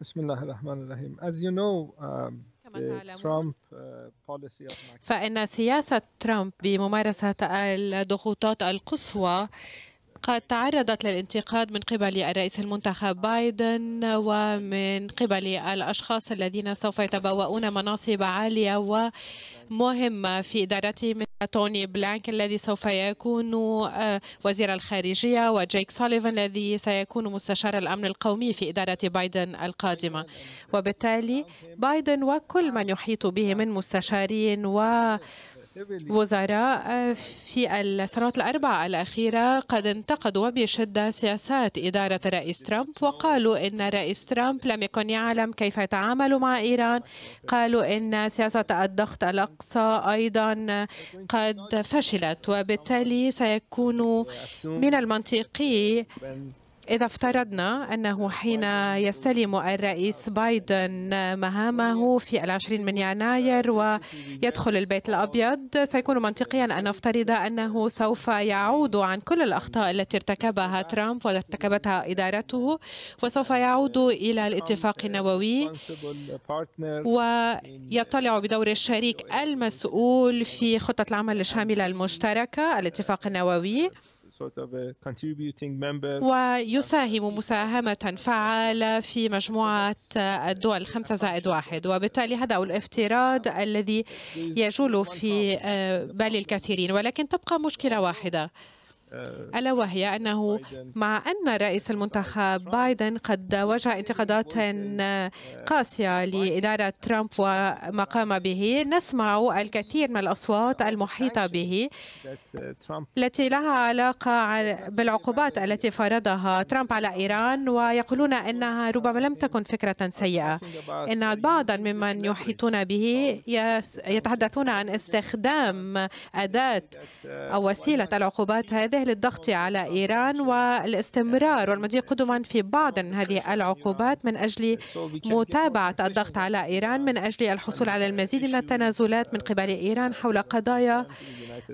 بسم الله الرحمن الرحيم as you know um, uh, فإن سياسة ترامب بممارسة الضغوطات القصوى قد تعرضت للانتقاد من قبل الرئيس المنتخب بايدن ومن قبل الأشخاص الذين سوف يتبوؤون مناصب عالية ومهمة في إدارته من توني بلانك الذي سوف يكون آه، وزير الخارجية وجيك سوليفان الذي سيكون مستشار الأمن القومي في إدارة بايدن القادمة وبالتالي بايدن وكل من يحيط به من مستشارين و وزراء آه، في السنوات الأربعة الأخيرة قد انتقدوا بشدة سياسات إدارة الرئيس ترامب وقالوا إن الرئيس ترامب لم يكن يعلم كيف يتعامل مع إيران قالوا إن سياسة الضغط الأقصى أيضا قد فشلت وبالتالي سيكون من المنطقي إذا افترضنا أنه حين يستلم الرئيس بايدن مهامه في العشرين من يناير ويدخل البيت الأبيض سيكون منطقيا أن نفترض أنه سوف يعود عن كل الأخطاء التي ارتكبها ترامب وارتكبتها إدارته وسوف يعود إلى الاتفاق النووي ويطلع بدور الشريك المسؤول في خطة العمل الشاملة المشتركة الاتفاق النووي sort of a uh, contributing member. ويساهم مساهمة فعالة في مجموعة آه، الدول الخمسة زائد واحد وبالتالي هذا الافتراض الذي يجول في آه، بال الكثيرين ولكن تبقى مشكلة واحدة ألا وهي أنه مع أن رئيس المنتخب بايدن قد وجه انتقادات قاسية لإدارة ترامب وما قام به نسمع الكثير من الأصوات المحيطة به التي لها علاقة بالعقوبات التي فرضها ترامب على إيران ويقولون أنها ربما لم تكن فكرة سيئة إن بعضا ممن يحيطون به يتحدثون عن استخدام أداة أو وسيلة العقوبات هذه للضغط على إيران والاستمرار والمضي قدما في بعض من هذه العقوبات من أجل متابعة الضغط على إيران من أجل الحصول على المزيد من التنازلات من قبل إيران حول قضايا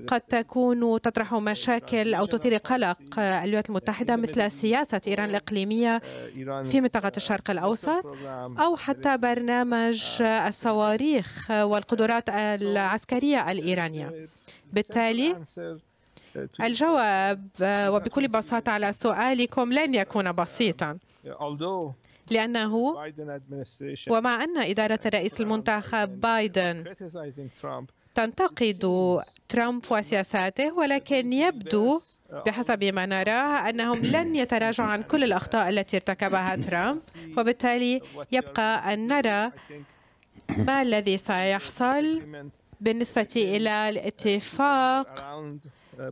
قد تكون تطرح مشاكل أو تثير قلق الولايات المتحدة مثل سياسة إيران الإقليمية في منطقة الشرق الأوسط أو حتى برنامج الصواريخ والقدرات العسكرية الإيرانية بالتالي الجواب وبكل بساطة على سؤالكم لن يكون بسيطا لأنه ومع أن إدارة الرئيس المنتخب بايدن تنتقد ترامب وسياساته ولكن يبدو uh, بحسب ما نراه أنهم لن يتراجعوا عن كل الأخطاء التي ارتكبها ترامب وبالتالي يبقى أن نرى ما الذي سيحصل بالنسبة إلى الاتفاق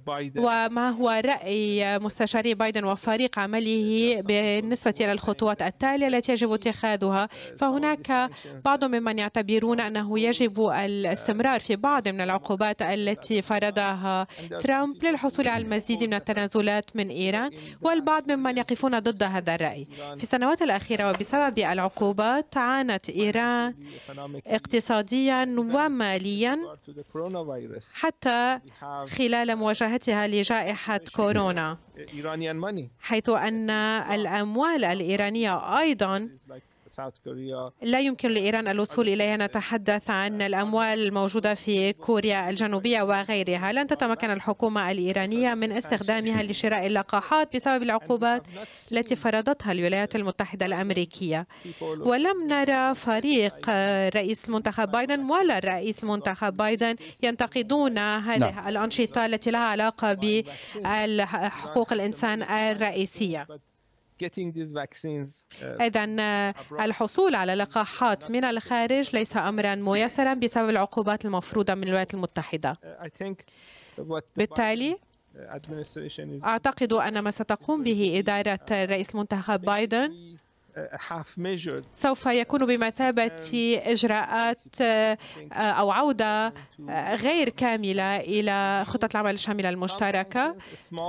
بايدن وما هو رأي مستشاري بايدن وفريق عمله إيه، بالنسبة إلى الخطوات التالية التي يجب اتخاذها إيه، فهناك بعض ممن يعتبرون أنه يجب الاستمرار في بعض من العقوبات التي فرضها ترامب للحصول على المزيد من التنازلات من إيران والبعض ممن يقفون ضد هذا الرأي في السنوات الأخيرة وبسبب العقوبات عانت إيران اقتصاديا وماليا حتى خلال مواجهتها لجائحة كورونا حيث أن الأموال الإيرانية أيضا لا يمكن لإيران الوصول إليها نتحدث عن الأموال الموجودة في كوريا الجنوبية وغيرها لن تتمكن الحكومة الإيرانية من استخدامها لشراء اللقاحات بسبب العقوبات التي فرضتها الولايات المتحدة الأمريكية ولم نرى فريق رئيس المنتخب بايدن ولا الرئيس المنتخب بايدن ينتقدون هذه نعم. الأنشطة التي لها علاقة بحقوق الإنسان الرئيسية Uh, إذا آه، الحصول على لقاحات من الخارج ليس أمرا ميسرا بسبب العقوبات المفروضة من الولايات المتحدة uh, بالتالي uh, أعتقد أن ما ستقوم به إدارة الرئيس المنتخب بايدن سوف يكون بمثابة إجراءات آه، أو عودة آه، غير كاملة إلى خطة العمل الشاملة المشتركة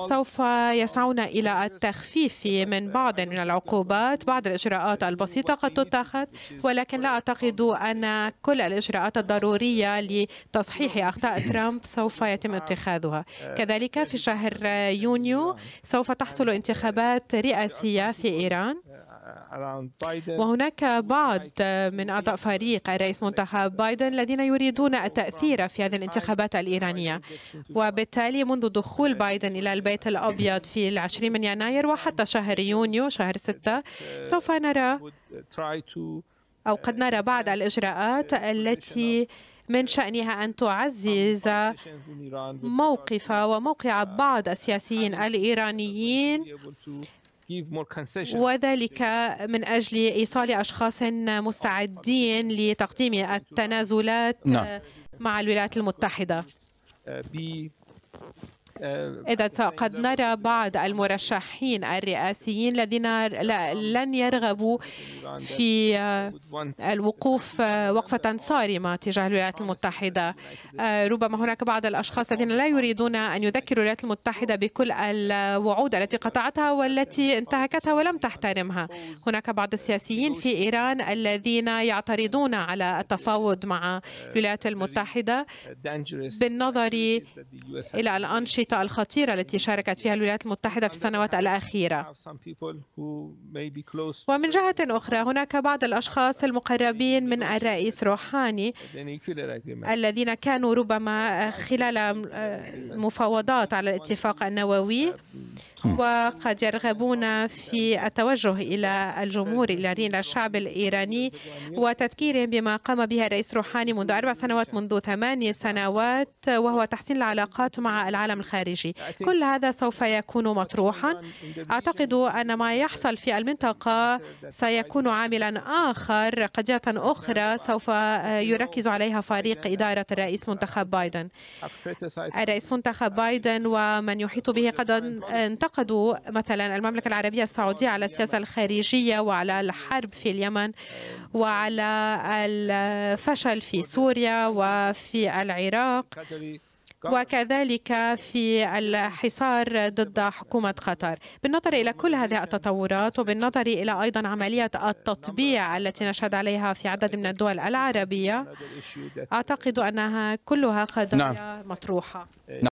سوف يسعون إلى التخفيف من بعض من العقوبات بعض الإجراءات البسيطة قد تتخذ ولكن لا أعتقد أن كل الإجراءات الضرورية لتصحيح أخطاء ترامب سوف يتم اتخاذها كذلك في شهر يونيو سوف تحصل انتخابات رئاسية في إيران وهناك بعض من أعضاء فريق رئيس منتخب بايدن الذين يريدون التأثير في هذه الانتخابات الإيرانية وبالتالي منذ دخول بايدن إلى البيت الأبيض في العشرين من يناير وحتى شهر يونيو شهر ستة سوف نرى أو قد نرى بعض الإجراءات التي من شأنها أن تعزز موقف وموقع بعض السياسيين الإيرانيين وذلك من أجل إيصال أشخاص مستعدين لتقديم التنازلات نعم. مع الولايات المتحدة uh, إذا قد نرى بعض المرشحين الرئاسيين الذين لن يرغبوا في الوقوف وقفة صارمة تجاه الولايات المتحدة ربما هناك بعض الأشخاص الذين لا يريدون أن يذكروا الولايات المتحدة بكل الوعود التي قطعتها والتي انتهكتها ولم تحترمها هناك بعض السياسيين في إيران الذين يعترضون على التفاوض مع الولايات المتحدة بالنظر إلى الأنشطة الخطة الخطيرة التي شاركت فيها الولايات المتحدة في السنوات الأخيرة ومن جهة أخرى هناك بعض الأشخاص المقربين من الرئيس روحاني الذين كانوا ربما خلال آه، مفاوضات على الاتفاق النووي وقد يرغبون في التوجه إلى الجمهور الإيراني إلى الشعب الإيراني وتذكيرهم بما قام به الرئيس روحاني منذ أربع سنوات منذ ثماني سنوات وهو تحسين العلاقات مع العالم الخارجي الخارجي كل هذا سوف يكون مطروحا أعتقد أن ما يحصل في المنطقة سيكون عاملا آخر قضية أخرى سوف يركز عليها فريق إدارة الرئيس منتخب بايدن الرئيس منتخب بايدن ومن يحيط به قد انتقدوا مثلا المملكة العربية السعودية على السياسة الخارجية وعلى الحرب في اليمن وعلى الفشل في سوريا وفي العراق وكذلك في الحصار ضد حكومة قطر بالنظر إلى كل هذه التطورات وبالنظر إلى أيضا عملية التطبيع التي نشهد عليها في عدد من الدول العربية أعتقد أنها كلها قضايا نعم. مطروحة نعم.